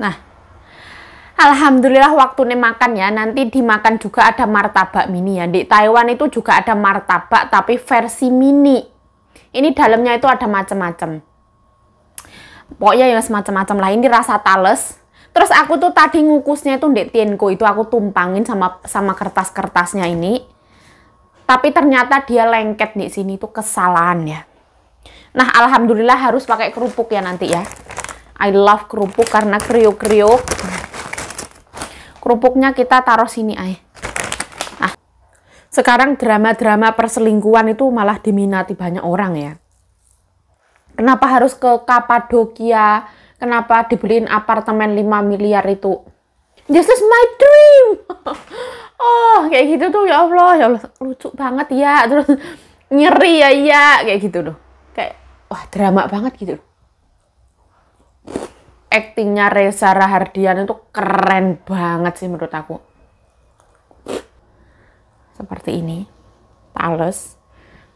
Nah, Alhamdulillah waktunya makan ya, nanti dimakan juga ada martabak mini ya. Di Taiwan itu juga ada martabak tapi versi mini. Ini dalamnya itu ada macam-macam. Pokoknya ya semacam-macam lah, ini rasa tales. Terus aku tuh tadi ngukusnya itu di tienko itu aku tumpangin sama sama kertas-kertasnya ini. Tapi ternyata dia lengket di sini itu kesalahan ya. Nah, alhamdulillah harus pakai kerupuk ya nanti ya. I love kerupuk karena kriuk-kriuk kerupuknya kita taruh sini ay Nah, sekarang drama-drama perselingkuhan itu malah diminati banyak orang ya kenapa harus ke Kapadokia kenapa dibeliin apartemen 5 miliar itu this is my dream oh kayak gitu tuh ya Allah ya Allah lucu banget ya terus nyeri ya ya kayak gitu loh kayak wah drama banget gitu loh aktingnya Reza Rahardian itu keren banget sih menurut aku. Seperti ini, talus.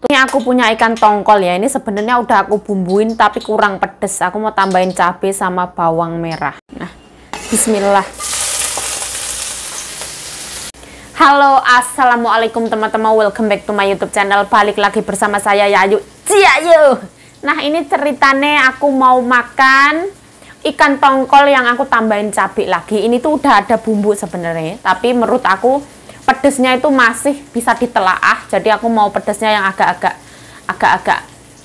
Ini aku punya ikan tongkol ya. Ini sebenarnya udah aku bumbuin tapi kurang pedes. Aku mau tambahin cabai sama bawang merah. Nah, Bismillah. Halo, assalamualaikum teman-teman. Welcome back to my YouTube channel. Balik lagi bersama saya Yayu. Ciayu. Nah, ini ceritanya aku mau makan ikan tongkol yang aku tambahin cabai lagi ini tuh udah ada bumbu sebenarnya tapi menurut aku pedesnya itu masih bisa ditelaah jadi aku mau pedesnya yang agak-agak agak-agak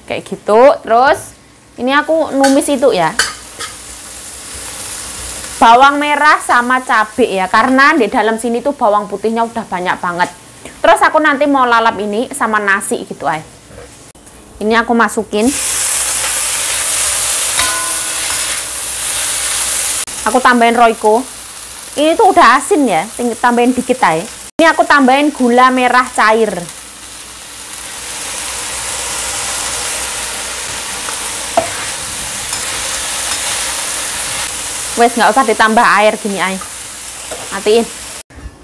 kayak gitu terus ini aku numis itu ya bawang merah sama cabai ya karena di dalam sini tuh bawang putihnya udah banyak banget terus aku nanti mau lalap ini sama nasi gitu ay ini aku masukin aku tambahin Royco ini tuh udah asin ya tambahin dikit aja ini aku tambahin gula merah cair wes nggak usah ditambah air gini aja matiin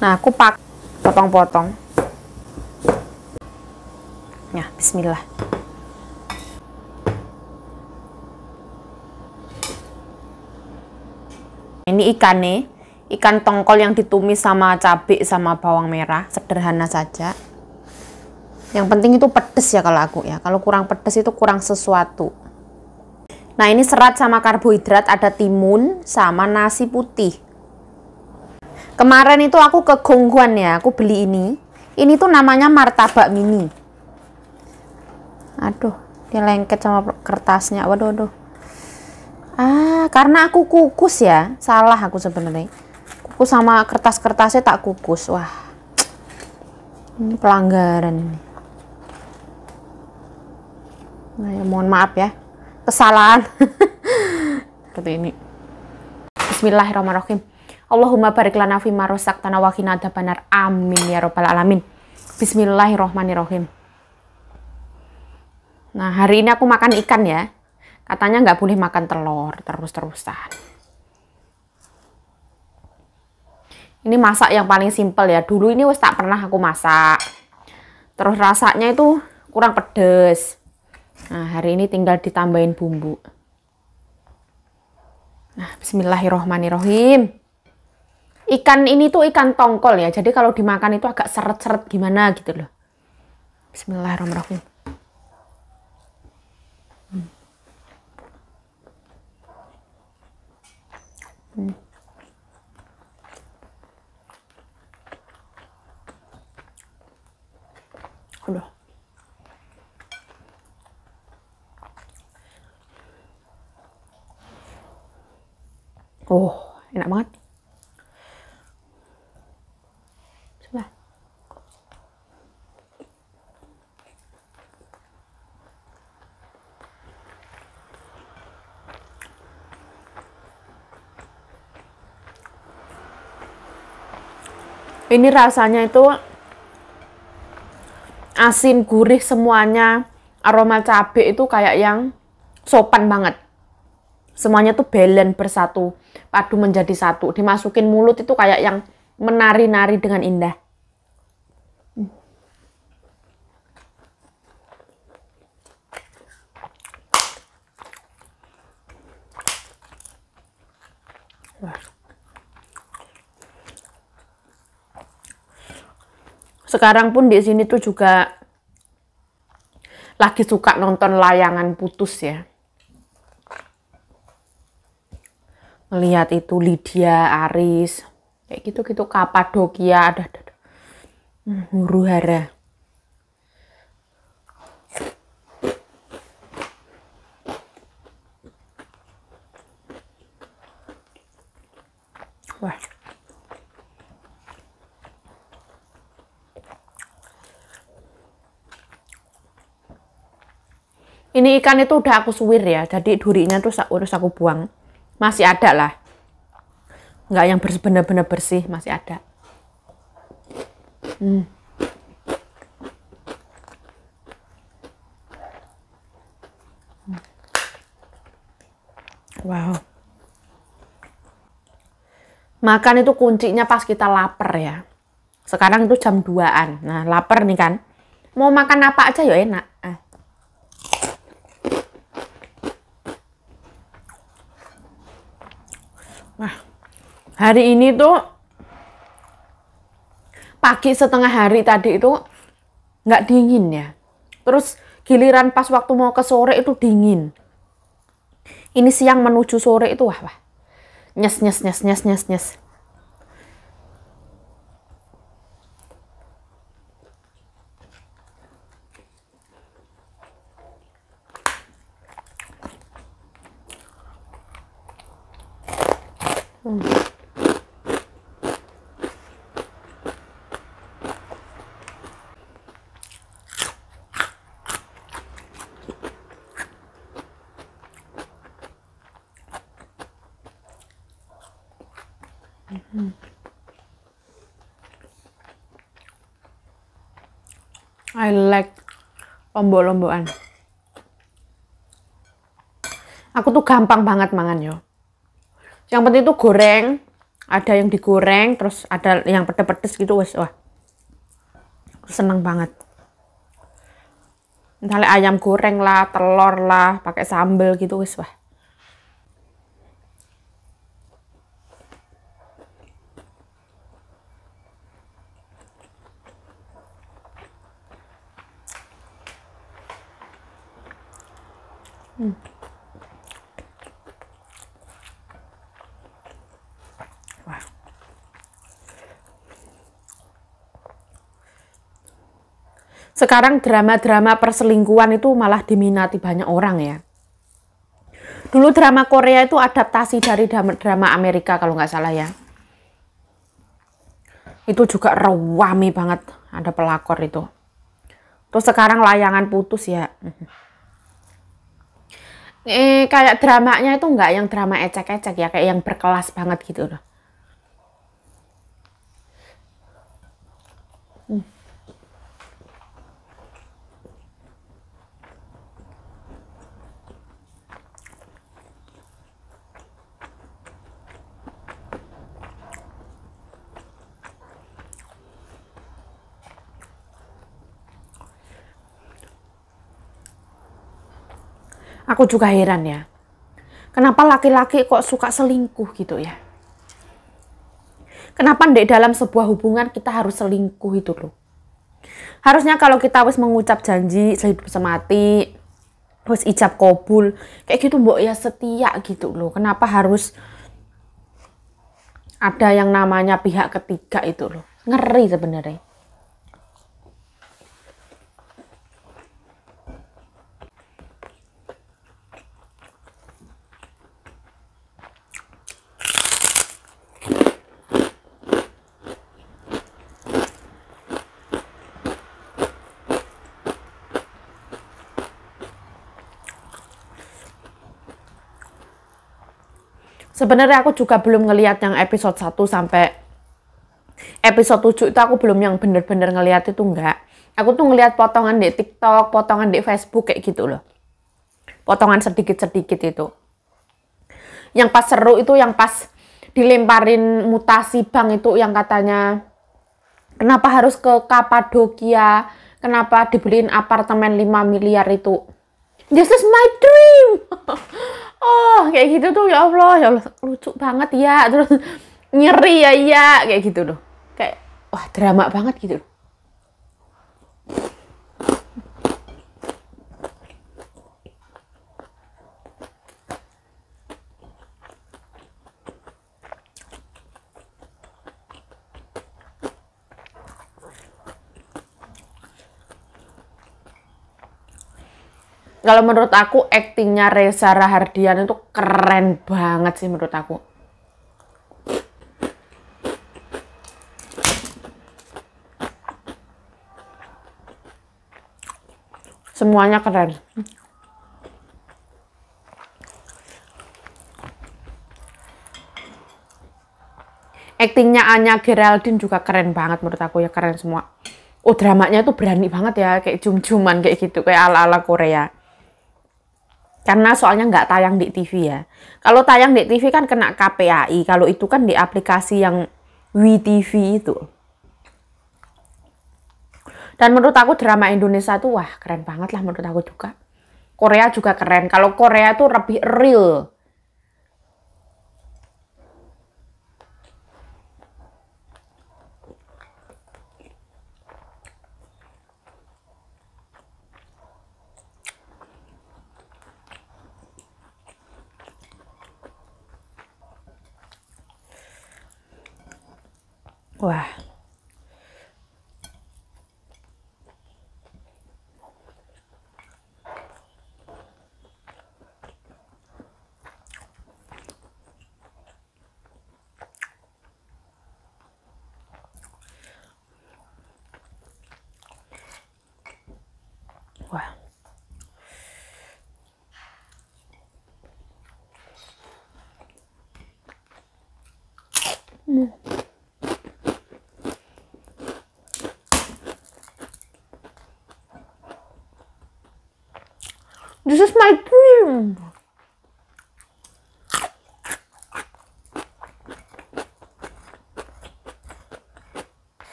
nah aku pak potong-potong Ya, bismillah ini ikan nih ikan tongkol yang ditumis sama cabai sama bawang merah sederhana saja yang penting itu pedes ya kalau aku ya kalau kurang pedes itu kurang sesuatu nah ini serat sama karbohidrat ada timun sama nasi putih kemarin itu aku ke Gongguan ya aku beli ini ini tuh namanya martabak mini aduh dia lengket sama kertasnya waduh waduh Ah, karena aku kukus ya. Salah aku sebenarnya. Kukus sama kertas-kertasnya tak kukus. Wah. Ini pelanggaran. Nah, ya, mohon maaf ya. Kesalahan. Seperti ini. Bismillahirrahmanirrahim. Allahumma barik lana fi wa qina adabanar. Amin ya robbal alamin. Bismillahirrahmanirrahim. Nah, hari ini aku makan ikan ya. Katanya nggak boleh makan telur terus-terusan. Ini masak yang paling simpel ya. Dulu ini wes tak pernah aku masak. Terus rasanya itu kurang pedes. Nah, hari ini tinggal ditambahin bumbu. Nah, bismillahirrohmanirrohim. Ikan ini tuh ikan tongkol ya. Jadi kalau dimakan itu agak seret-seret gimana gitu loh. Bismillahirrohmanirrohim. Oh, enak banget. Sebelah. Ini rasanya itu asin, gurih semuanya. Aroma cabai itu kayak yang sopan banget. Semuanya tuh balance bersatu padu menjadi satu. Dimasukin mulut itu kayak yang menari-nari dengan indah. Sekarang pun di sini tuh juga lagi suka nonton layangan putus ya. melihat itu Lydia, Aris, kayak gitu-gitu Kapadokia ada, ada, huru hmm, hara. Wah. Ini ikan itu udah aku suwir ya, jadi durinya terus aku, terus aku buang masih ada lah nggak yang benar-benar bersih masih ada hmm. Wow. Makan itu kuncinya pas kita lapar ya. Sekarang itu jam 2-an. Nah, lapar nih kan. Mau makan apa aja ya enak. Eh. hari ini tuh pagi setengah hari tadi itu nggak dingin ya. Terus giliran pas waktu mau ke sore itu dingin. Ini siang menuju sore itu wah wah. Nyes nyes nyes nyes nyes nyes. lombok-lombokan aku tuh gampang banget mangan yo yang penting tuh goreng ada yang digoreng terus ada yang pedes-pedes gitu wes wah seneng banget misalnya ayam goreng lah telur lah pakai sambel gitu wes wah sekarang drama-drama perselingkuhan itu malah diminati banyak orang ya. Dulu drama Korea itu adaptasi dari drama Amerika kalau nggak salah ya. Itu juga rewami banget ada pelakor itu. Terus sekarang layangan putus ya. Eh, kayak dramanya itu nggak yang drama ecek-ecek ya, kayak yang berkelas banget gitu loh. Aku juga heran ya. Kenapa laki-laki kok suka selingkuh gitu ya? Kenapa ndek dalam sebuah hubungan kita harus selingkuh itu loh? Harusnya kalau kita harus mengucap janji sehidup semati, harus ijab kobul, kayak gitu mbok ya setia gitu loh. Kenapa harus ada yang namanya pihak ketiga itu loh? Ngeri sebenarnya. Sebenarnya aku juga belum ngelihat yang episode 1 sampai episode 7 itu aku belum yang bener-bener ngelihat itu enggak. Aku tuh ngelihat potongan di TikTok, potongan di Facebook kayak gitu loh. Potongan sedikit-sedikit itu. Yang pas seru itu yang pas dilemparin mutasi bang itu yang katanya kenapa harus ke Kapadokia, kenapa dibeliin apartemen 5 miliar itu. This is my dream. oh kayak gitu tuh ya Allah ya Allah lucu banget ya terus nyeri ya ya kayak gitu loh kayak wah drama banget gitu loh kalau menurut aku aktingnya Reza Rahardian itu keren banget sih menurut aku. Semuanya keren. Aktingnya Anya Geraldine juga keren banget menurut aku ya keren semua. Oh dramanya tuh berani banget ya kayak cum-cuman kayak gitu kayak ala-ala Korea karena soalnya nggak tayang di TV ya. Kalau tayang di TV kan kena KPAI, kalau itu kan di aplikasi yang WeTV itu. Dan menurut aku drama Indonesia tuh wah keren banget lah menurut aku juga. Korea juga keren. Kalau Korea tuh lebih real. Wow. This is my dream.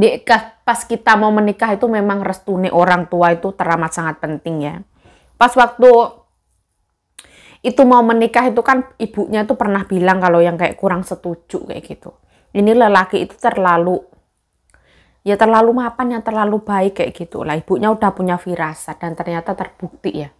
di pas kita mau menikah itu memang restu nih orang tua itu teramat sangat penting ya. Pas waktu itu mau menikah itu kan ibunya itu pernah bilang kalau yang kayak kurang setuju kayak gitu. Ini lelaki itu terlalu ya terlalu mapan yang terlalu baik kayak gitu lah ibunya udah punya firasat dan ternyata terbukti ya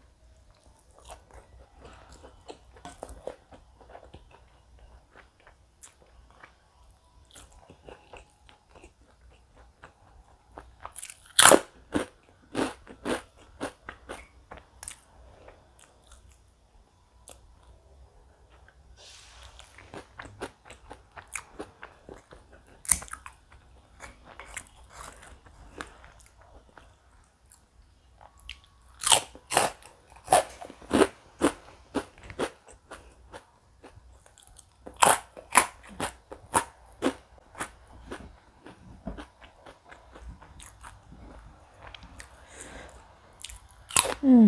Hmm.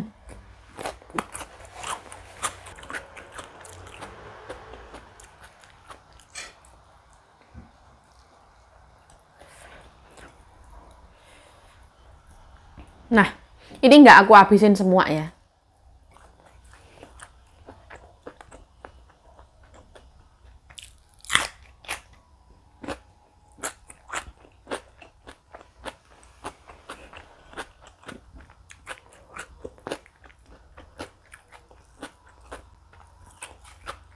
Nah, ini nggak aku habisin semua ya.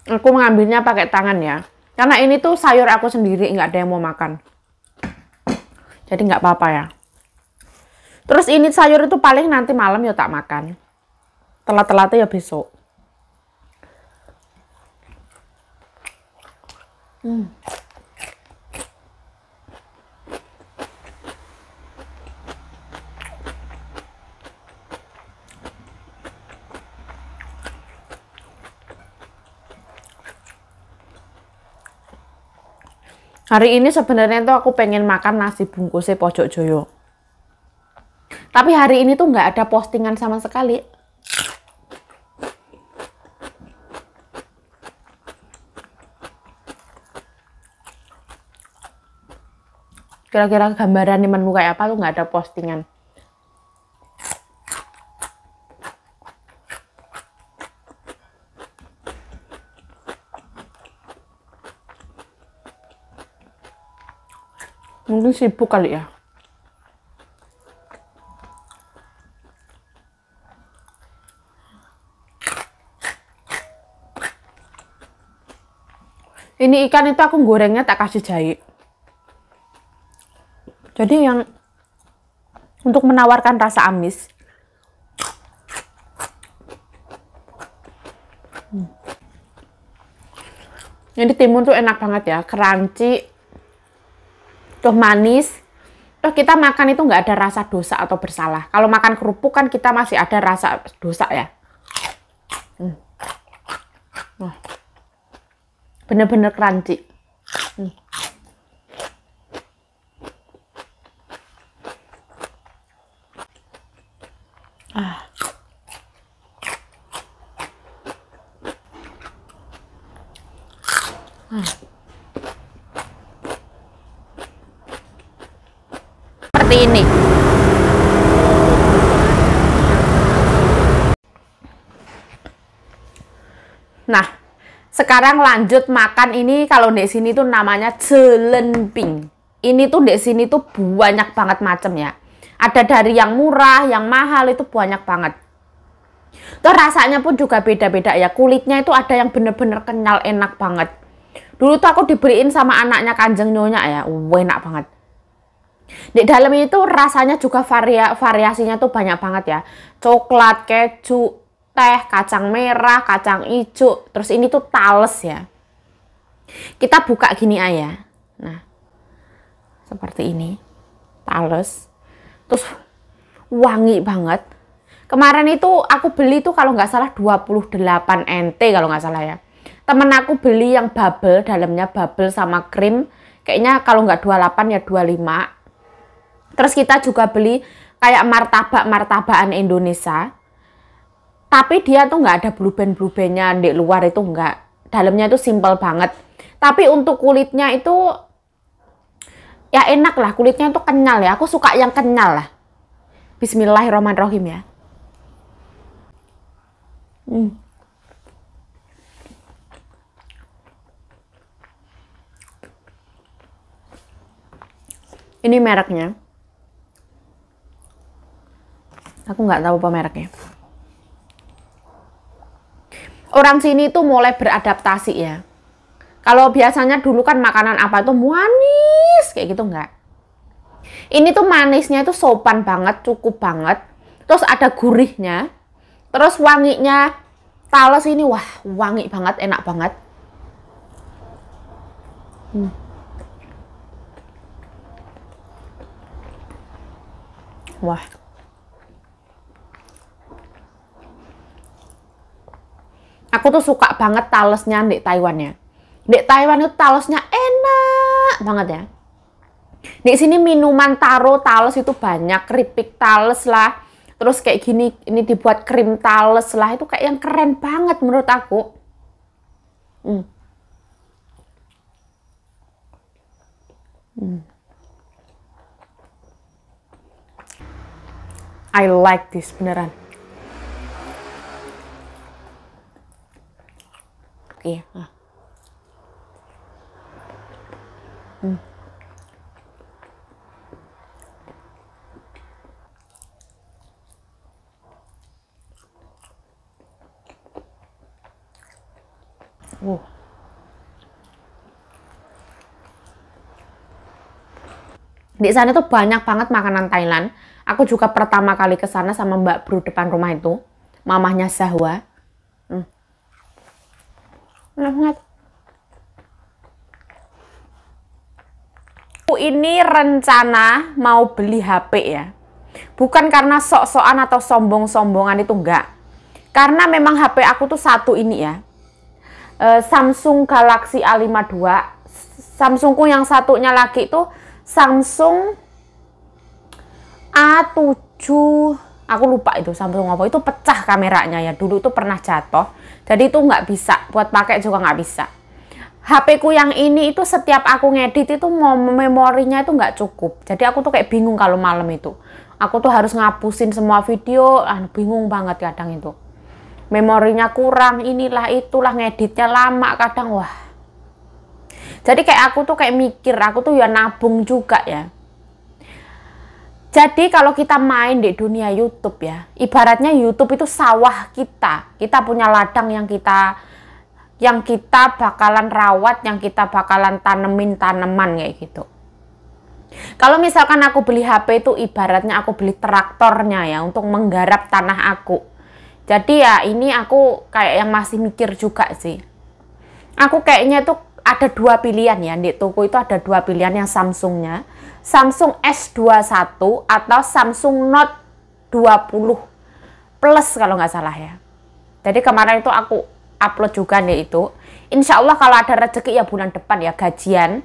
Aku mengambilnya pakai tangan ya. Karena ini tuh sayur aku sendiri, nggak ada yang mau makan. Jadi nggak apa-apa ya. Terus ini sayur itu paling nanti malam ya tak makan. telat telat ya besok. Hmm. Hari ini sebenarnya tuh aku pengen makan nasi bungkusnya Pojok Joyo. Tapi hari ini tuh nggak ada postingan sama sekali. Kira-kira gambaran di menu kayak apa tuh nggak ada postingan. mungkin sibuk kali ya ini ikan itu aku gorengnya tak kasih jahe jadi yang untuk menawarkan rasa amis hmm. jadi timun tuh enak banget ya crunchy tuh manis, toh kita makan itu nggak ada rasa dosa atau bersalah. Kalau makan kerupuk kan kita masih ada rasa dosa ya. Hmm. Nah. Bener-bener hmm. crunchy. Sekarang lanjut makan ini kalau di sini tuh namanya jelenping. Ini tuh di sini tuh banyak banget ya Ada dari yang murah, yang mahal itu banyak banget. Tuh rasanya pun juga beda-beda ya. Kulitnya itu ada yang bener-bener kenyal enak banget. Dulu tuh aku diberiin sama anaknya kanjeng nyonya ya. Wah, enak banget. Di dalam itu rasanya juga varia variasinya tuh banyak banget ya. Coklat, keju, teh, kacang merah, kacang hijau. Terus ini tuh tales ya. Kita buka gini aja. Nah, seperti ini. Tales. Terus wangi banget. Kemarin itu aku beli tuh kalau nggak salah 28 NT kalau nggak salah ya. Temen aku beli yang bubble, dalamnya bubble sama krim. Kayaknya kalau nggak 28 ya 25. Terus kita juga beli kayak martabak-martabakan Indonesia tapi dia tuh nggak ada blue band blue bandnya di luar itu nggak dalamnya itu simpel banget tapi untuk kulitnya itu ya enak lah kulitnya itu kenyal ya aku suka yang kenyal lah Bismillahirrahmanirrahim ya hmm. ini mereknya aku nggak tahu apa mereknya orang sini itu mulai beradaptasi ya. Kalau biasanya dulu kan makanan apa itu manis kayak gitu enggak. Ini tuh manisnya itu sopan banget, cukup banget. Terus ada gurihnya. Terus wanginya talas ini wah wangi banget, enak banget. Hmm. Wah. aku tuh suka banget talesnya di Taiwan ya. Di Taiwan itu talesnya enak banget ya. Di sini minuman taro tales itu banyak, keripik tales lah. Terus kayak gini, ini dibuat krim tales lah. Itu kayak yang keren banget menurut aku. Hmm. Hmm. I like this beneran. Okay. Iya. ah. hmm. Wow. Di sana tuh banyak banget makanan Thailand. Aku juga pertama kali ke sana sama Mbak Bru depan rumah itu, mamahnya Zahwa enak banget ini rencana mau beli HP ya bukan karena sok-sokan atau sombong-sombongan itu enggak karena memang HP aku tuh satu ini ya e, Samsung Galaxy A52 Samsungku yang satunya lagi itu Samsung A7 aku lupa itu Samsung apa itu pecah kameranya ya dulu itu pernah jatuh jadi itu nggak bisa, buat pakai juga nggak bisa. HP ku yang ini itu setiap aku ngedit itu mau memorinya itu nggak cukup. Jadi aku tuh kayak bingung kalau malam itu. Aku tuh harus ngapusin semua video, ah, bingung banget kadang itu. Memorinya kurang, inilah itulah ngeditnya lama kadang wah. Jadi kayak aku tuh kayak mikir, aku tuh ya nabung juga ya. Jadi kalau kita main di dunia YouTube ya, ibaratnya YouTube itu sawah kita. Kita punya ladang yang kita yang kita bakalan rawat, yang kita bakalan tanemin tanaman kayak gitu. Kalau misalkan aku beli HP itu ibaratnya aku beli traktornya ya untuk menggarap tanah aku. Jadi ya ini aku kayak yang masih mikir juga sih. Aku kayaknya tuh ada dua pilihan ya di toko itu ada dua pilihan yang Samsungnya Samsung S21 atau Samsung Note 20 Plus kalau nggak salah ya. Jadi kemarin itu aku upload juga nih itu. Insya Allah kalau ada rezeki ya bulan depan ya gajian.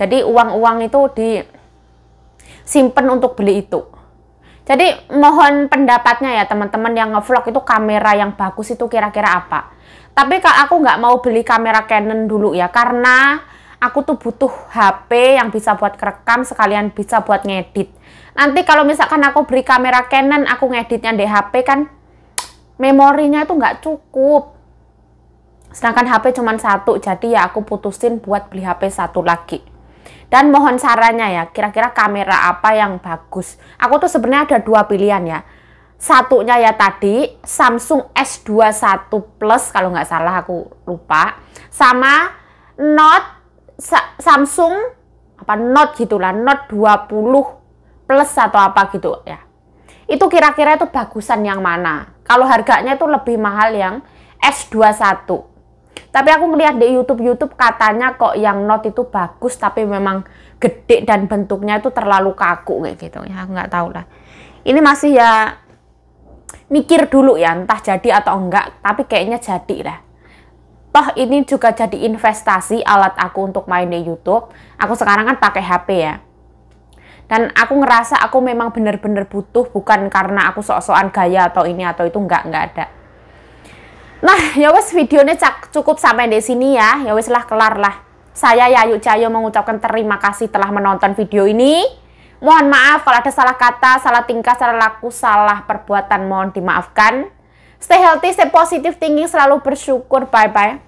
Jadi uang-uang itu di simpen untuk beli itu. Jadi mohon pendapatnya ya teman-teman yang ngevlog itu kamera yang bagus itu kira-kira apa. Tapi kalau aku nggak mau beli kamera Canon dulu ya karena aku tuh butuh HP yang bisa buat rekam sekalian bisa buat ngedit. Nanti kalau misalkan aku beri kamera Canon, aku ngeditnya di HP kan memorinya itu nggak cukup. Sedangkan HP cuma satu, jadi ya aku putusin buat beli HP satu lagi. Dan mohon sarannya ya, kira-kira kamera apa yang bagus. Aku tuh sebenarnya ada dua pilihan ya. Satunya ya tadi, Samsung S21 Plus kalau nggak salah aku lupa. Sama Note Samsung apa Note gitulah, Note 20 plus atau apa gitu ya. Itu kira-kira itu bagusan yang mana? Kalau harganya itu lebih mahal yang S21. Tapi aku ngeliat di YouTube-YouTube katanya kok yang Note itu bagus tapi memang gede dan bentuknya itu terlalu kaku kayak gitu ya aku nggak tahu lah ini masih ya mikir dulu ya entah jadi atau enggak tapi kayaknya jadi lah toh ini juga jadi investasi alat aku untuk main di YouTube. Aku sekarang kan pakai HP ya. Dan aku ngerasa aku memang benar-benar butuh bukan karena aku sok-sokan gaya atau ini atau itu enggak enggak ada. Nah, ya wes videonya cukup sampai di sini ya. Ya wes lah kelar lah. Saya Yayu Cayo mengucapkan terima kasih telah menonton video ini. Mohon maaf kalau ada salah kata, salah tingkah, salah laku, salah perbuatan mohon dimaafkan. Stay healthy, stay positive thinking, selalu bersyukur. Bye-bye.